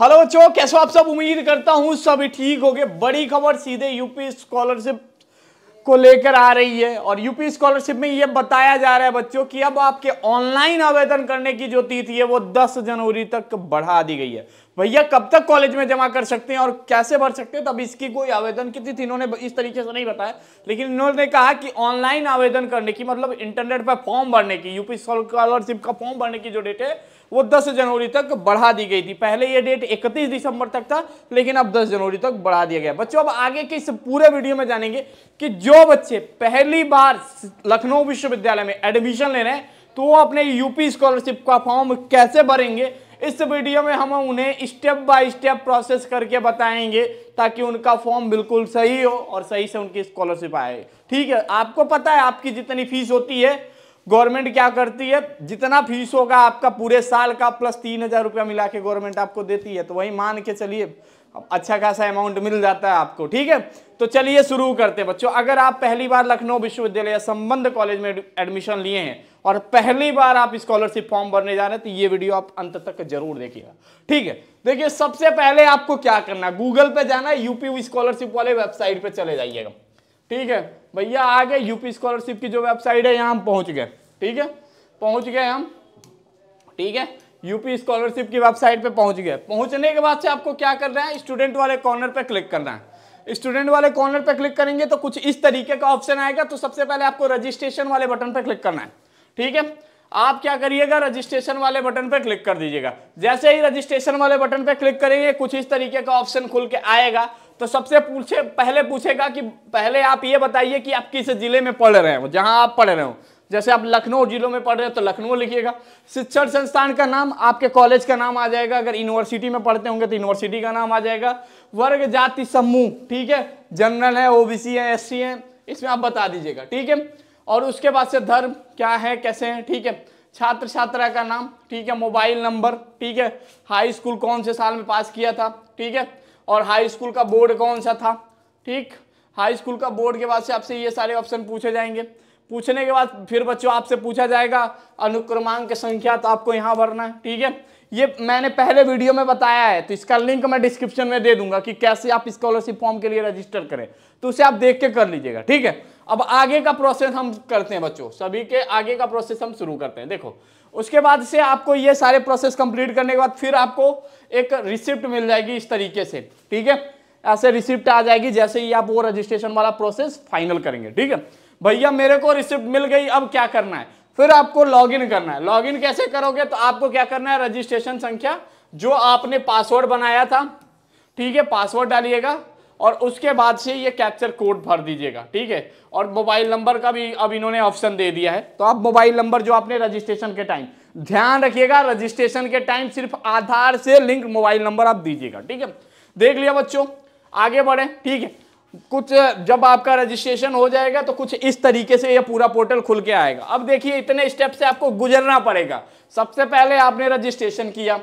hello बच्चों कैसे आप सब उम्मीद करता हूँ सभी ठीक हो गए बड़ी खबर सीधे यूपी स्कॉलरशिप को लेकर आ रही है और यूपी स्कॉलरशिप में ये बताया जा रहा है बच्चों कि अब आपके ऑनलाइन आवेदन करने की जो तिथि है वो 10 जनवरी तक बढ़ा दी गई है भैया कब तक कॉलेज में जमा कर सकते हैं और कैसे भर सकते हैं तब इसकी कोई आवेदन की तिथि इन्होंने इस तरीके से नहीं बताया लेकिन इन्होंने कहा कि ऑनलाइन आवेदन करने की मतलब इंटरनेट पर फॉर्म भरने की यूपी स्कॉलरशिप का फॉर्म भरने की जो डेट है वो 10 जनवरी तक बढ़ा दी गई थी पहले ये डेट 31 दिसंबर तक था लेकिन अब 10 जनवरी तक बढ़ा दिया गया बच्चों अब आगे के इस पूरे वीडियो में जानेंगे कि जो बच्चे पहली बार लखनऊ विश्वविद्यालय में एडमिशन ले रहे हैं तो वो अपने यूपी स्कॉलरशिप का फॉर्म कैसे भरेंगे इस वीडियो में हम उन्हें स्टेप बाय स्टेप प्रोसेस करके बताएंगे ताकि उनका फॉर्म बिल्कुल सही हो और सही से उनकी स्कॉलरशिप आए ठीक है आपको पता है आपकी जितनी फीस होती है गवर्नमेंट क्या करती है जितना फीस होगा आपका पूरे साल का प्लस तीन हजार रुपया मिला के गवर्नमेंट आपको देती है तो वही मान के चलिए अच्छा खासा अमाउंट मिल जाता है आपको ठीक है तो चलिए शुरू करते हैं बच्चों अगर आप पहली बार लखनऊ विश्वविद्यालय या संबंध कॉलेज में एडमिशन लिए हैं और पहली बार आप स्कॉलरशिप फॉर्म भरने जा रहे हैं तो ये वीडियो आप अंत तक जरूर देखिएगा ठीक है देखिए सबसे पहले आपको क्या करना गूगल पे जाना है यूपी स्कॉलरशिप वाले वेबसाइट पर चले जाइएगा ठीक है भैया आ गए यूपी स्कॉलरशिप की जो वेबसाइट है यहाँ हम पहुंच गए ठीक है पहुंच गए हम ठीक है यूपी स्कॉलरशिप की वेबसाइट पे पहुंच गए पहुंचने के बाद से आपको क्या करना है स्टूडेंट वाले कॉर्नर पे क्लिक करना है स्टूडेंट वाले कॉर्नर पे क्लिक करेंगे तो कुछ इस तरीके का ऑप्शन आएगा तो सबसे पहले आपको रजिस्ट्रेशन वाले बटन पर क्लिक करना है ठीक है आप क्या करिएगा रजिस्ट्रेशन वाले बटन पर क्लिक कर दीजिएगा जैसे ही रजिस्ट्रेशन वाले बटन पर क्लिक करेंगे कुछ इस तरीके का ऑप्शन खुल के आएगा तो सबसे पूछे पहले पूछेगा कि पहले आप ये बताइए कि आप किस जिले में पढ़ रहे हो जहां आप पढ़ रहे हो जैसे आप लखनऊ जिलों में पढ़ रहे हो तो लखनऊ लिखिएगा शिक्षण संस्थान का नाम आपके कॉलेज का नाम आ जाएगा अगर यूनिवर्सिटी में पढ़ते होंगे तो यूनिवर्सिटी का नाम आ जाएगा वर्ग जाति समूह ठीक है जनरल है ओबीसी है सी है इसमें आप बता दीजिएगा ठीक है और उसके बाद से धर्म क्या है कैसे है ठीक है छात्र छात्रा का नाम ठीक है मोबाइल नंबर ठीक है हाई स्कूल कौन से साल में पास किया था ठीक है और हाई स्कूल का बोर्ड कौन सा था ठीक हाई स्कूल का बोर्ड के बाद से आपसे ये सारे ऑप्शन पूछे जाएंगे पूछने के बाद फिर बच्चों आपसे पूछा जाएगा अनुक्रमांक संख्या तो आपको यहाँ भरना है ठीक है ये मैंने पहले वीडियो में बताया है तो इसका लिंक मैं डिस्क्रिप्शन में दे दूंगा कि कैसे आप स्कॉलरशिप फॉर्म के लिए रजिस्टर करें तो उसे आप देख के कर लीजिएगा ठीक है अब आगे का प्रोसेस हम करते हैं बच्चों सभी के आगे का प्रोसेस हम शुरू करते हैं देखो उसके बाद से आपको ये सारे प्रोसेस कंप्लीट करने के बाद फिर आपको एक रिसिप्ट मिल जाएगी इस तरीके से ठीक है ऐसे रिसिप्ट आ जाएगी जैसे ही आप वो रजिस्ट्रेशन वाला प्रोसेस फाइनल करेंगे ठीक है भैया मेरे को रिसिप्ट मिल गई अब क्या करना है फिर आपको लॉगिन करना है लॉगिन कैसे करोगे तो आपको क्या करना है रजिस्ट्रेशन संख्या जो आपने पासवर्ड बनाया था ठीक है पासवर्ड डालिएगा और उसके बाद से ये कैप्चर कोड भर दीजिएगा ठीक है और मोबाइल नंबर का भी अब इन्होंने ऑप्शन दे दिया है तो आप मोबाइल नंबर जो आपने रजिस्ट्रेशन के टाइम ध्यान रखिएगा रजिस्ट्रेशन के टाइम सिर्फ आधार से लिंक मोबाइल नंबर आप दीजिएगा ठीक है देख लिया बच्चों आगे बढ़े ठीक है कुछ जब आपका रजिस्ट्रेशन हो जाएगा तो कुछ इस तरीके से यह पूरा पोर्टल खुल के आएगा अब देखिए इतने स्टेप से आपको गुजरना पड़ेगा सबसे पहले आपने रजिस्ट्रेशन किया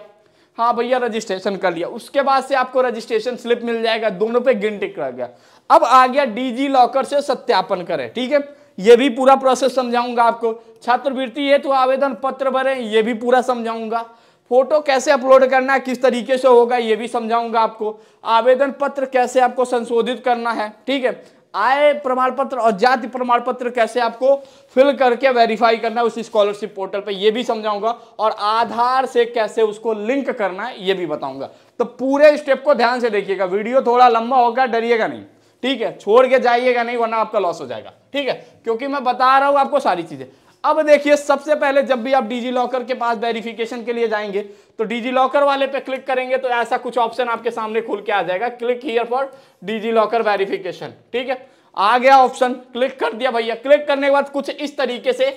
हाँ भैया रजिस्ट्रेशन कर लिया उसके बाद से आपको रजिस्ट्रेशन स्लिप मिल जाएगा दोनों पे गिनती कर गया अब आ गया डीजी लॉकर से सत्यापन करें ठीक है ये भी पूरा प्रोसेस समझाऊंगा आपको छात्रवृत्ति तो आवेदन पत्र भरें ये भी पूरा समझाऊंगा फोटो कैसे अपलोड करना है किस तरीके से होगा ये भी समझाऊंगा आपको आवेदन पत्र कैसे आपको संशोधित करना है ठीक है आय प्रमाण पत्र और जाति प्रमाण पत्र कैसे आपको फिल करके वेरीफाई करना है उस स्कॉलरशिप पोर्टल पे ये भी समझाऊंगा और आधार से कैसे उसको लिंक करना है ये भी बताऊंगा तो पूरे स्टेप को ध्यान से देखिएगा वीडियो थोड़ा लंबा होगा डरिएगा नहीं ठीक है छोड़ के जाइएगा नहीं वरना आपका लॉस हो जाएगा ठीक है क्योंकि मैं बता रहा हूँ आपको सारी चीज़ें अब देखिए सबसे पहले जब भी आप डिजी लॉकर के पास वेरिफिकेशन के लिए जाएंगे तो डिजी लॉकर वाले पे क्लिक करेंगे तो ऐसा कुछ ऑप्शन आपके सामने खुल के आ जाएगा click here for DigiLocker verification ठीक है आ गया ऑप्शन क्लिक कर दिया भैया क्लिक करने के बाद कुछ इस तरीके से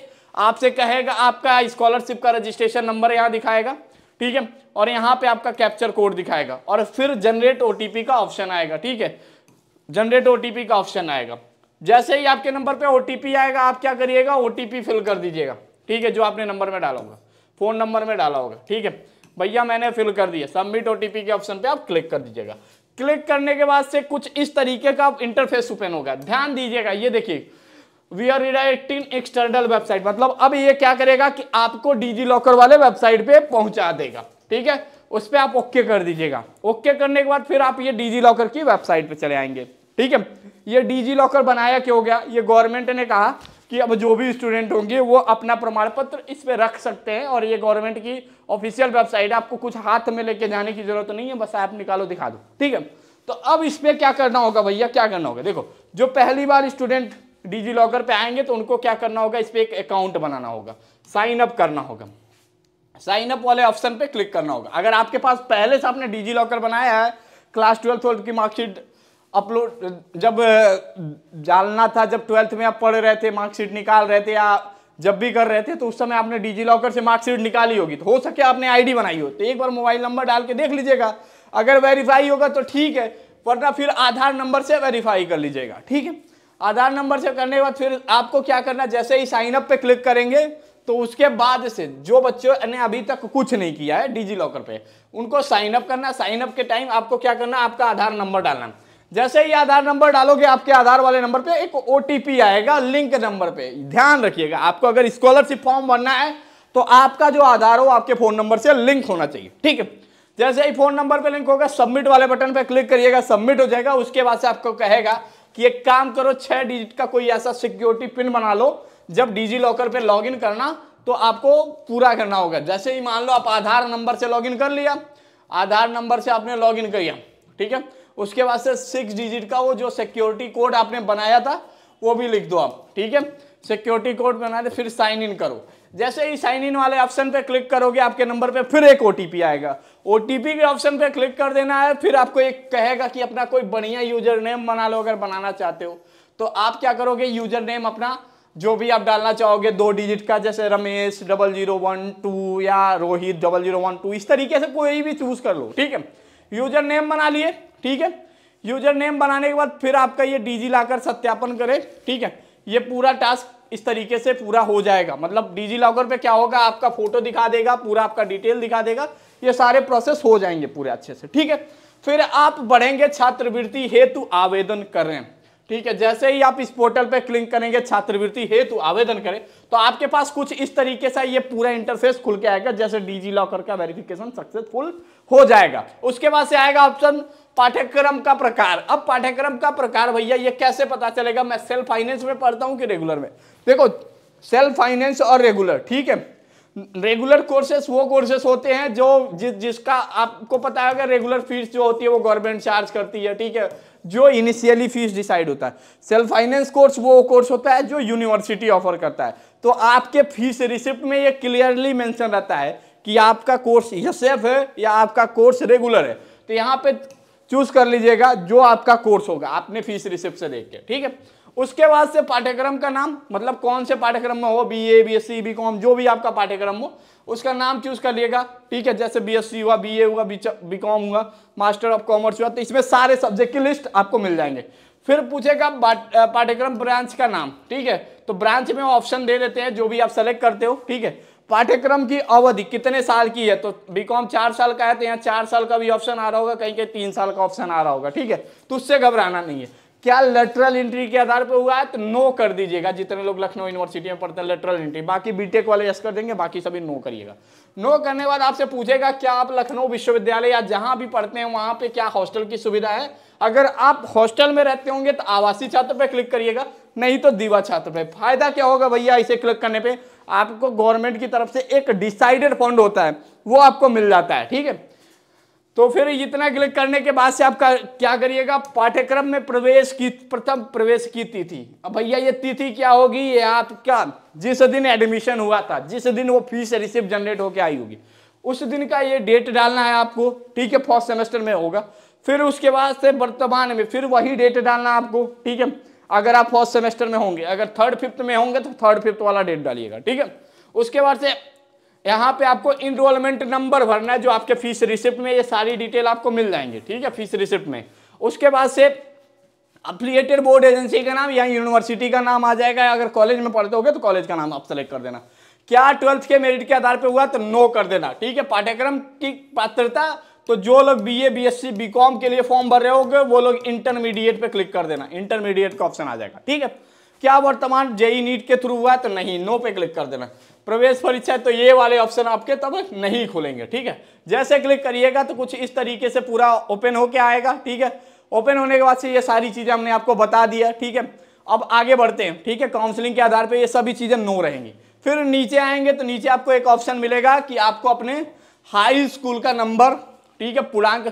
आपसे कहेगा आपका स्कॉलरशिप का रजिस्ट्रेशन नंबर यहाँ दिखाएगा ठीक है और यहाँ पे आपका कैप्चर कोड दिखाएगा और फिर जनरेट ओटीपी का ऑप्शन आएगा ठीक है जनरेट ओटीपी का ऑप्शन आएगा जैसे ही आपके नंबर पे ओटीपी आएगा आप क्या करिएगा ओटीपी फिल कर दीजिएगा ठीक है जो आपने नंबर में डाला होगा फोन नंबर में डाला होगा ठीक है भैया मैंने फिल कर दिया सबमिट ओटीपी के ऑप्शन पे आप क्लिक कर दीजिएगा क्लिक करने के बाद से कुछ इस तरीके का इंटरफेस ओपन होगा ध्यान दीजिएगा ये देखिए we are redirecting external website मतलब अब ये क्या करेगा कि आपको डिजी लॉकर वाले वेबसाइट पे पहुंचा देगा ठीक है उस पर आप ओके कर दीजिएगा ओके करने के बाद फिर आप ये डिजी लॉकर की वेबसाइट पे चले आएंगे ठीक है ये डीजी लॉकर बनाया क्यों गया ये गवर्नमेंट ने कहा कि अब जो भी स्टूडेंट होंगे वो अपना प्रमाण पत्र इस पर रख सकते हैं और ये गवर्नमेंट की ऑफिशियल वेबसाइट है आपको कुछ हाथ में लेके जाने की जरूरत नहीं है बस ऐप निकालो दिखा दो ठीक है तो अब इस पर क्या करना होगा भैया क्या करना होगा देखो जो पहली बार स्टूडेंट डिजी लॉकर पे आएंगे तो उनको क्या करना होगा इस पर एक अकाउंट बनाना होगा साइन अप करना होगा साइन अप वाले ऑप्शन पे क्लिक करना होगा अगर आपके पास पहले से आपने डिजी लॉकर बनाया है क्लास ट्वेल्थ ट्वेल्थ की मार्कशीट अपलोड जब डालना था जब ट्वेल्थ में आप पढ़ रहे थे मार्कशीट निकाल रहे थे या जब भी कर रहे थे तो उस समय आपने डिजी लॉकर से मार्कशीट निकाली होगी तो हो सके आपने आईडी बनाई हो तो एक बार मोबाइल नंबर डाल के देख लीजिएगा अगर वेरीफाई होगा तो ठीक है वरना फिर आधार नंबर से वेरीफाई कर लीजिएगा ठीक है आधार नंबर से करने के बाद फिर आपको क्या करना जैसे ही साइन अप क्लिक करेंगे तो उसके बाद से जो बच्चों ने अभी तक कुछ नहीं किया है डिजी लॉकर पर उनको साइनअप करना साइनअप के टाइम आपको क्या करना आपका आधार नंबर डालना जैसे ही आधार नंबर डालोगे आपके आधार वाले नंबर पे एक ओटीपी आएगा लिंक नंबर पे ध्यान रखिएगा आपको अगर स्कॉलरशिप फॉर्म भरना है तो आपका जो आधार हो आपके फोन नंबर से लिंक होना चाहिए ठीक है जैसे ही फोन नंबर पे लिंक होगा सबमिट वाले बटन पे क्लिक करिएगा सबमिट हो जाएगा उसके बाद से आपको कहेगा कि एक काम करो छह डिजिट का कोई ऐसा सिक्योरिटी पिन बना लो जब डिजी लॉकर पे लॉग करना तो आपको पूरा करना होगा जैसे ही मान लो आप आधार नंबर से लॉग कर लिया आधार नंबर से आपने लॉग किया ठीक है उसके बाद से सिक्स डिजिट का वो जो सिक्योरिटी कोड आपने बनाया था वो भी लिख दो आप ठीक है सिक्योरिटी कोड बना दे फिर साइन इन करो जैसे ही साइन इन वाले ऑप्शन पे क्लिक करोगे आपके नंबर पे फिर एक ओटीपी आएगा ओटीपी के ऑप्शन पे क्लिक कर देना है फिर आपको एक कहेगा कि अपना कोई बढ़िया यूजर नेम बना लो अगर बनाना चाहते हो तो आप क्या करोगे यूजर नेम अपना जो भी आप डालना चाहोगे दो डिजिट का जैसे Ramesh double zero one two या Rohit double zero one two इस तरीके से कोई भी चूज कर लो ठीक है यूजर नेम बना लिए ठीक है यूजर नेम बनाने के बाद फिर आपका ये डीजी लाकर सत्यापन करे ठीक है ये पूरा टास्क इस तरीके से पूरा हो जाएगा मतलब डीजी लॉकर पे क्या होगा आपका फोटो दिखा देगा पूरा आपका डिटेल दिखा देगा ये सारे प्रोसेस हो जाएंगे पूरे अच्छे से ठीक है फिर आप बढ़ेंगे छात्रवृत्ति हेतु आवेदन करें ठीक है जैसे ही आप इस पोर्टल पे क्लिक करेंगे छात्रवृत्ति हेतु आवेदन करें तो आपके पास कुछ इस तरीके से ये पूरा इंटरफेस खुल के आएगा जैसे डीजी लॉकर का वेरिफिकेशन सक्सेसफुल हो जाएगा उसके बाद से आएगा ऑप्शन पाठ्यक्रम का प्रकार अब पाठ्यक्रम का प्रकार भैया ये कैसे पता चलेगा मैं सेल्फ फाइनेंस में पढ़ता हूँ कि रेगुलर में देखो सेल्फ फाइनेंस और रेगुलर ठीक है रेगुलर कोर्सेस वो कोर्सेस होते हैं जो जि, जिसका आपको पता होगा रेगुलर फीस जो होती है वो गवर्नमेंट चार्ज करती है ठीक है जो इनिशियली फीस डिसाइड होता है सेल्फ फाइनेंस कोर्स वो कोर्स होता है जो यूनिवर्सिटी ऑफर करता है तो आपके फीस रिसिप्ट में ये क्लियरली मेंशन रहता है कि आपका कोर्स एफ है या आपका कोर्स रेगुलर है तो यहाँ पे चूज कर लीजिएगा जो आपका कोर्स होगा आपने फीस रिसिप्ट से देख के ठीक है उसके बाद से पाठ्यक्रम का नाम मतलब कौन से पाठ्यक्रम में हो B A B S C B com जो भी आपका पाठ्यक्रम हो उसका नाम चूज कर लिएगा ठीक है जैसे बी एस सी हुआ बी ए हुआ बी कॉम हुआ मास्टर ऑफ कॉमर्स हुआ तो इसमें सारे सब्जेक्ट की लिस्ट आपको मिल जाएंगे फिर पूछेगा पाठ्यक्रम ब्रांच का नाम ठीक है तो ब्रांच में ऑप्शन दे देते हैं जो भी आप सेलेक्ट करते हो ठीक है पाठ्यक्रम की अवधि कितने साल की है तो बीकॉम चार साल का है तो यहाँ चार साल का भी ऑप्शन आ रहा होगा कहीं कहीं तीन साल का ऑप्शन आ रहा होगा ठीक है तो उससे घबराना नहीं है क्या लेटरल एंट्री के आधार पर हुआ है तो नो कर दीजिएगा जितने लोग लखनऊ यूनिवर्सिटी में पढ़ते हैं लेटरल एंट्री बाकी बीटेक वाले यस कर देंगे बाकी सभी नो करिएगा नो करने बाद आपसे पूछेगा क्या आप लखनऊ विश्वविद्यालय या जहां भी पढ़ते हैं वहां पे क्या हॉस्टल की सुविधा है अगर आप हॉस्टल में रहते होंगे तो आवासीय छात्र पे क्लिक करिएगा नहीं तो दीवा छात्र पे फायदा क्या होगा भैया इसे क्लिक करने पर आपको गवर्नमेंट की तरफ से एक डिसाइडेड फंड होता है वो आपको मिल जाता है ठीक है तो फिर इतना क्लिक करने के बाद से आपका क्या करिएगा पाठ्यक्रम में प्रवेश की प्रथम प्रवेश की तिथि अब भैया ये तिथि क्या होगी ये आपका जिस दिन एडमिशन हुआ था जिस दिन वो फीस रिसिप्ट जनरेट होकर आई होगी उस दिन का ये डेट डालना है आपको ठीक है फर्स्ट सेमेस्टर में होगा फिर उसके बाद से वर्तमान में फिर वही डेट डालना आपको ठीक है अगर आप फर्स्ट सेमेस्टर में होंगे अगर थर्ड फिफ्थ में होंगे तो थर्ड फिफ्थ वाला डेट डालिएगा ठीक है उसके बाद से यहाँ पे आपको इनरोलमेंट नंबर भरना है जो आपके फीस रिसिप्ट में ये सारी डिटेल आपको मिल जाएंगे ठीक है फीस रिसिप्ट में उसके बाद से अप्लीटेड बोर्ड एजेंसी का नाम या यूनिवर्सिटी का नाम आ जाएगा अगर कॉलेज में पढ़ते होगे तो कॉलेज का नाम आप सेलेक्ट कर देना क्या ट्वेल्थ के मेरिट के आधार पर हुआ तो नो कर देना ठीक है पाठ्यक्रम की पात्रता तो जो लोग B A B S C B com के लिए फॉर्म भर रहे गए वो लोग इंटरमीडिएट पे क्लिक कर देना इंटरमीडिएट का ऑप्शन आ जाएगा ठीक है क्या वर्तमान जेई नीट e के थ्रू हुआ है तो नहीं नो पे क्लिक कर देना प्रवेश परीक्षा तो ये वाले ऑप्शन आपके तब नहीं खुलेंगे ठीक है जैसे क्लिक करिएगा तो कुछ इस तरीके से पूरा ओपन होके आएगा ठीक है ओपन होने के बाद से ये सारी चीज़ें हमने आपको बता दिया ठीक है अब आगे बढ़ते हैं ठीक है काउंसलिंग के आधार पर ये सभी चीज़ें नो रहेंगी फिर नीचे आएंगे तो नीचे आपको एक ऑप्शन मिलेगा कि आपको अपने हाई स्कूल का नंबर ठीक है पूर्णांक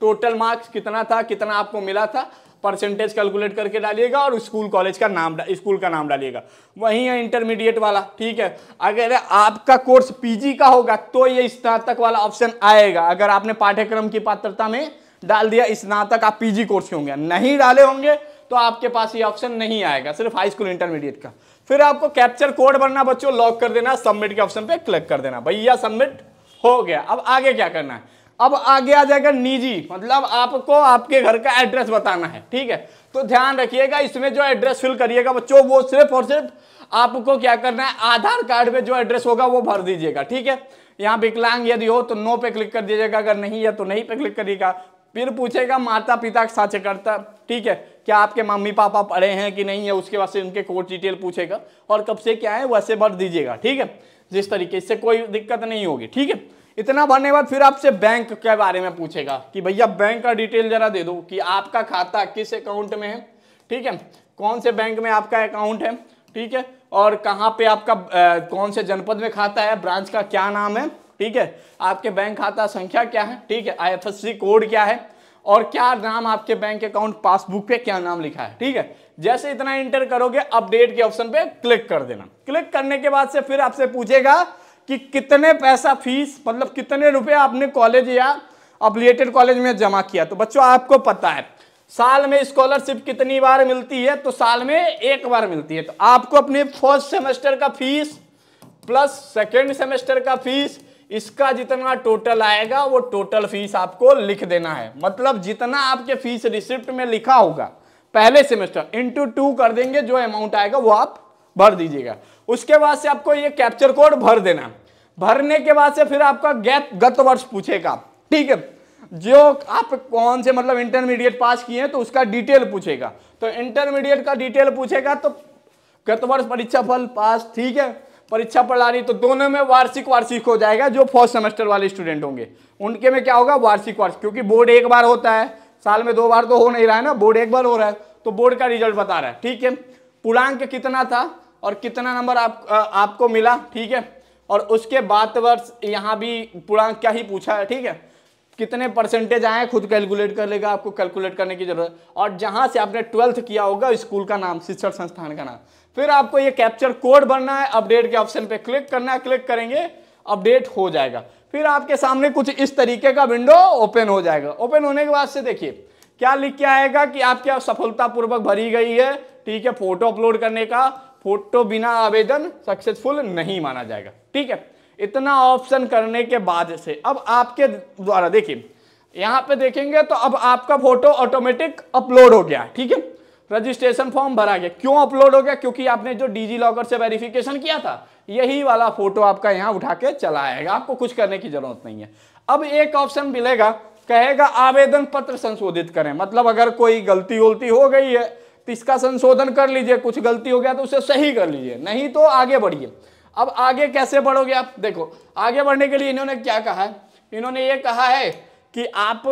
टोटल मार्क्स कितना था कितना आपको मिला था परसेंटेज कैलकुलेट करके डालिएगा और स्कूल कॉलेज का नाम स्कूल का नाम डालिएगा वही है इंटरमीडिएट वाला ठीक है अगर आपका कोर्स पीजी का होगा तो ये स्नातक वाला ऑप्शन आएगा अगर आपने पाठ्यक्रम की पात्रता में डाल दिया स्नातक आप पीजी कोर्स के होंगे नहीं डाले होंगे तो आपके पास ये ऑप्शन नहीं आएगा सिर्फ हाई स्कूल इंटरमीडिएट का फिर आपको कैप्चर कोड बनना बच्चों लॉक कर देना सबमिट के ऑप्शन पर क्लिक कर देना भैया सबमिट हो गया अब आगे क्या करना है अब आगे आ जाएगा निजी मतलब आपको आपके घर का एड्रेस बताना है ठीक है तो ध्यान रखिएगा इसमें जो एड्रेस फिल करिएगा बच्चों वो सिर्फ और सिर्फ आपको क्या करना है आधार कार्ड में जो एड्रेस होगा वो भर दीजिएगा ठीक है यहाँ विकलांग यदि हो तो नो पे क्लिक कर दीजिएगा अगर नहीं है तो नहीं पे क्लिक करिएगा फिर पूछेगा माता पिता का करता ठीक है क्या आपके मम्मी पापा पढ़े हैं कि नहीं है उसके वास्ते से उनके कोर्ट डिटेल पूछेगा और कब से क्या है वैसे भर दीजिएगा ठीक है जिस तरीके से कोई दिक्कत नहीं होगी ठीक है इतना भरने के बाद फिर आपसे बैंक के बारे में पूछेगा कि भैया बैंक का डिटेल जरा दे दो कि आपका खाता किस अकाउंट में है ठीक है कौन से बैंक में आपका अकाउंट है ठीक है और कहाँ पे आपका आ, कौन से जनपद में खाता है ब्रांच का क्या नाम है ठीक है आपके बैंक खाता संख्या क्या है ठीक है आई कोड क्या है और क्या नाम आपके बैंक अकाउंट पासबुक पे क्या नाम लिखा है ठीक है जैसे इतना इंटर करोगे अपडेट के ऑप्शन पे क्लिक कर देना क्लिक करने के बाद से फिर आपसे पूछेगा कि कितने पैसा फीस मतलब कितने रुपए आपने कॉलेज या अपलिएटेड कॉलेज में जमा किया तो बच्चों आपको पता है साल में स्कॉलरशिप कितनी बार मिलती है तो साल में एक बार मिलती है तो आपको अपने फर्स्ट सेमेस्टर का फीस प्लस सेकेंड सेमेस्टर का फीस इसका जितना टोटल आएगा वो टोटल फीस आपको लिख देना है मतलब जितना आपके फीस रिसिप्ट में लिखा होगा पहले सेमेस्टर इंटू टू कर देंगे जो अमाउंट आएगा वो आप भर दीजिएगा उसके बाद से आपको ये कैप्चर कोड भर देना भरने के बाद से फिर आपका गैप गत वर्ष पूछेगा ठीक है जो आप कौन से मतलब इंटरमीडिएट पास किए हैं तो उसका डिटेल पूछेगा तो इंटरमीडिएट का डिटेल पूछेगा तो गत वर्ष परीक्षा फल पास ठीक है परीक्षा प्रणाली तो दोनों में वार्षिक वार्षिक हो जाएगा जो फर्स्ट सेमेस्टर वाले स्टूडेंट होंगे उनके में क्या होगा वार्षिक वार्षिक क्योंकि बोर्ड एक बार होता है साल में दो बार तो हो नहीं रहा है ना बोर्ड एक बार हो रहा है तो बोर्ड का रिजल्ट बता रहा है ठीक है पूर्णांक कितना था और कितना नंबर आप, आपको मिला ठीक है और उसके बाद वर्ष तो यहाँ भी पूरा क्या ही पूछा है ठीक है कितने परसेंटेज आए खुद कैलकुलेट कर लेगा आपको कैलकुलेट करने की जरूरत और जहाँ से आपने ट्वेल्थ किया होगा स्कूल का नाम शिक्षण संस्थान का नाम फिर आपको ये कैप्चर कोड भरना है अपडेट के ऑप्शन पे क्लिक करना है क्लिक करेंगे अपडेट हो जाएगा फिर आपके सामने कुछ इस तरीके का विंडो ओपन हो जाएगा ओपन होने के बाद से देखिए क्या लिख के आएगा कि आपके सफलतापूर्वक भरी गई है ठीक है फोटो अपलोड करने का फोटो बिना आवेदन सक्सेसफुल नहीं माना जाएगा ठीक है इतना ऑप्शन करने के बाद से अब आपके द्वारा देखिए यहाँ पे देखेंगे तो अब आपका फोटो ऑटोमेटिक अपलोड हो गया ठीक है रजिस्ट्रेशन फॉर्म भरा गया क्यों अपलोड हो गया क्योंकि आपने जो डीजी लॉकर से वेरिफिकेशन किया था यही वाला फोटो आपका यहाँ उठा के चला आएगा आपको कुछ करने की जरूरत नहीं है अब एक ऑप्शन मिलेगा कहेगा आवेदन पत्र संशोधित करें मतलब अगर कोई गलती वलती हो गई है तो इसका संशोधन कर लीजिए कुछ गलती हो गया तो उसे सही कर लीजिए नहीं तो आगे बढ़िए अब आगे कैसे बढ़ोगे आप देखो आगे बढ़ने के लिए इन्होंने क्या कहा है इन्होंने ये कहा है कि आप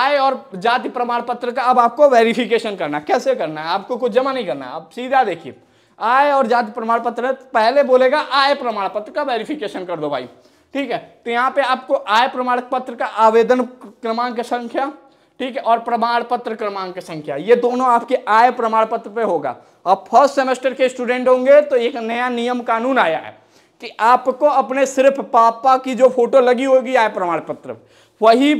आय और जाति प्रमाण पत्र का अब आपको वेरिफिकेशन करना कैसे करना है आपको कुछ जमा नहीं करना आप सीधा देखिए आय और जाति प्रमाण पत्र पहले बोलेगा आय प्रमाण पत्र का वेरिफिकेशन कर दो भाई ठीक है तो यहाँ पे आपको आय प्रमाण पत्र का आवेदन क्रमांक संख्या ठीक है और प्रमाण पत्र क्रमांक संख्या ये दोनों आपके आय प्रमाण पत्र पे होगा अब फर्स्ट सेमेस्टर के स्टूडेंट होंगे तो एक नया नियम कानून आया है कि आपको अपने सिर्फ पापा की जो फोटो लगी होगी आय प्रमाण पत्र वही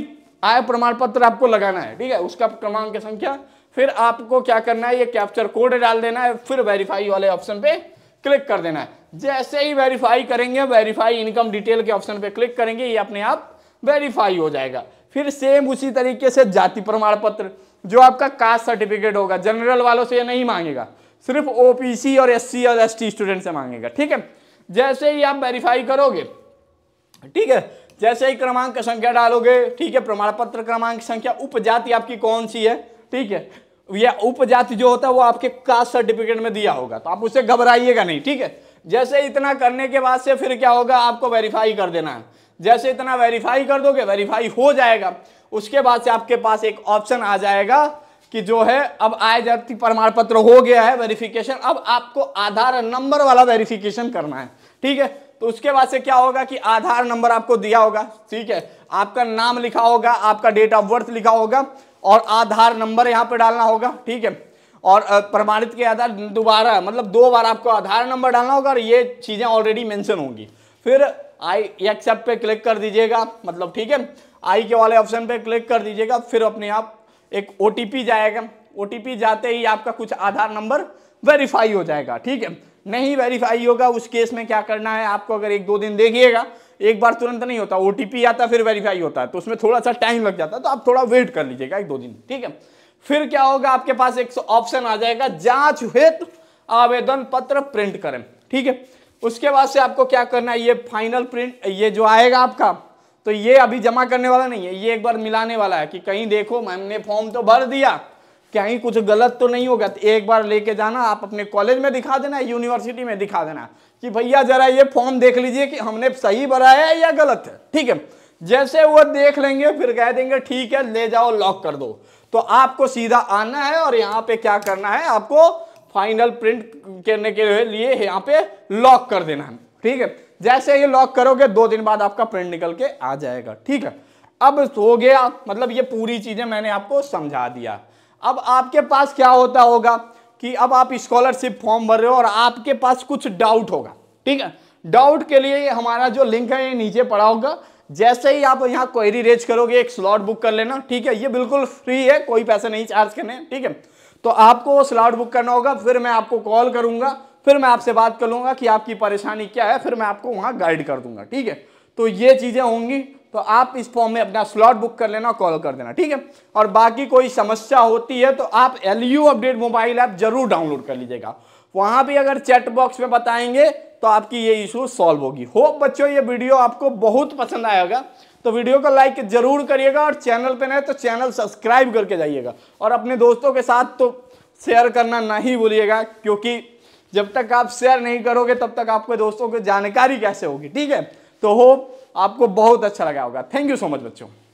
आय प्रमाण पत्र आपको लगाना है ठीक है उसका क्रमांक संख्या फिर आपको क्या करना है ये कैप्चर कोड डाल देना है फिर वेरीफाई वाले ऑप्शन पे क्लिक कर देना है जैसे ही वेरीफाई करेंगे वेरीफाई इनकम डिटेल के ऑप्शन पे क्लिक करेंगे ये अपने आप वेरीफाई हो जाएगा फिर सेम उसी तरीके से जाति प्रमाण पत्र जो आपका कास्ट सर्टिफिकेट होगा जनरल वालों से ये नहीं मांगेगा सिर्फ ओपीसी और एससी और एसटी स्टूडेंट से मांगेगा ठीक है जैसे ही आप वेरीफाई करोगे ठीक है जैसे ही क्रमांक संख्या डालोगे ठीक है प्रमाण पत्र क्रमांक संख्या उपजाति आपकी कौन सी है ठीक है यह उपजाति जो होता है वो आपके कास्ट सर्टिफिकेट में दिया होगा तो आप उसे घबराइएगा नहीं ठीक है जैसे इतना करने के बाद से फिर क्या होगा आपको वेरीफाई कर देना है जैसे इतना वेरीफाई कर दोगे वेरीफाई हो जाएगा उसके बाद से आपके पास एक ऑप्शन आ जाएगा कि जो है अब आय जाति प्रमाण पत्र हो गया है वेरिफिकेशन अब आपको आधार नंबर वाला वेरिफिकेशन करना है ठीक है तो उसके बाद से क्या होगा कि आधार नंबर आपको दिया होगा ठीक है आपका नाम लिखा होगा आपका डेट ऑफ बर्थ लिखा होगा और आधार नंबर यहां पे डालना होगा ठीक है और प्रमाणित के आधार दोबारा मतलब दो बार आपको आधार नंबर डालना होगा और ये चीज़ें ऑलरेडी मैंशन होंगी फिर आई एक्सेप्ट पे क्लिक कर दीजिएगा मतलब ठीक है आई के वाले ऑप्शन पे क्लिक कर दीजिएगा फिर अपने आप एक ओ जाएगा ओ जाते ही आपका कुछ आधार नंबर वेरीफाई हो जाएगा ठीक है नहीं वेरीफाई होगा उस केस में क्या करना है आपको अगर एक दो दिन देखिएगा एक बार तुरंत नहीं होता ओ आता फिर वेरीफाई होता है तो उसमें थोड़ा सा टाइम लग जाता है तो आप थोड़ा वेट कर लीजिएगा एक दो दिन ठीक है फिर क्या होगा आपके पास एक ऑप्शन आ जाएगा जांच हेतु आवेदन पत्र प्रिंट करें ठीक है उसके बाद से आपको क्या करना है ये फाइनल प्रिंट ये जो आएगा आपका तो ये अभी जमा करने वाला नहीं है ये एक बार मिलाने वाला है कि कहीं देखो मैम ने फॉर्म तो भर दिया कहीं कुछ गलत तो नहीं होगा तो एक बार लेके जाना आप अपने कॉलेज में दिखा देना यूनिवर्सिटी में दिखा देना कि भैया जरा ये फॉर्म देख लीजिए कि हमने सही भरा है या गलत है ठीक है जैसे वो देख लेंगे फिर कह देंगे ठीक है ले जाओ लॉक कर दो तो आपको सीधा आना है और यहाँ पे क्या करना है आपको फाइनल प्रिंट करने के लिए यहाँ पे लॉक कर देना है ठीक है जैसे ये लॉक करोगे दो दिन बाद आपका प्रिंट निकल के आ जाएगा ठीक है अब हो गया मतलब ये पूरी चीज़ें मैंने आपको समझा दिया अब आपके पास क्या होता होगा कि अब आप स्कॉलरशिप फॉर्म भर रहे हो और आपके पास कुछ डाउट होगा ठीक है डाउट के लिए हमारा जो लिंक है ये नीचे पड़ा होगा जैसे ही आप यहाँ क्वेरी रेज करोगे एक स्लॉट बुक कर लेना ठीक है ये बिल्कुल फ्री है कोई पैसे नहीं चार्ज करने ठीक है तो आपको स्लॉट बुक करना होगा फिर मैं आपको कॉल करूंगा फिर मैं आपसे बात कर लूंगा कि आपकी परेशानी क्या है फिर मैं आपको वहां गाइड कर दूंगा ठीक है तो ये चीज़ें होंगी तो आप इस फॉर्म में अपना स्लॉट बुक कर लेना कॉल कर देना ठीक है और बाकी कोई समस्या होती है तो आप L U update mobile app जरूर डाउनलोड कर लीजिएगा वहां भी अगर चैट बॉक्स में बताएंगे तो आपकी ये इशू सॉल्व होगी होप बच्चों ये वीडियो आपको बहुत पसंद आएगा तो वीडियो को लाइक जरूर करिएगा और चैनल पे नए तो चैनल सब्सक्राइब करके जाइएगा और अपने दोस्तों के साथ तो शेयर करना नहीं भूलिएगा क्योंकि जब तक आप शेयर नहीं करोगे तब तक आपके दोस्तों को जानकारी कैसे होगी ठीक है तो होप आपको बहुत अच्छा लगा होगा थैंक यू सो मच बच्चों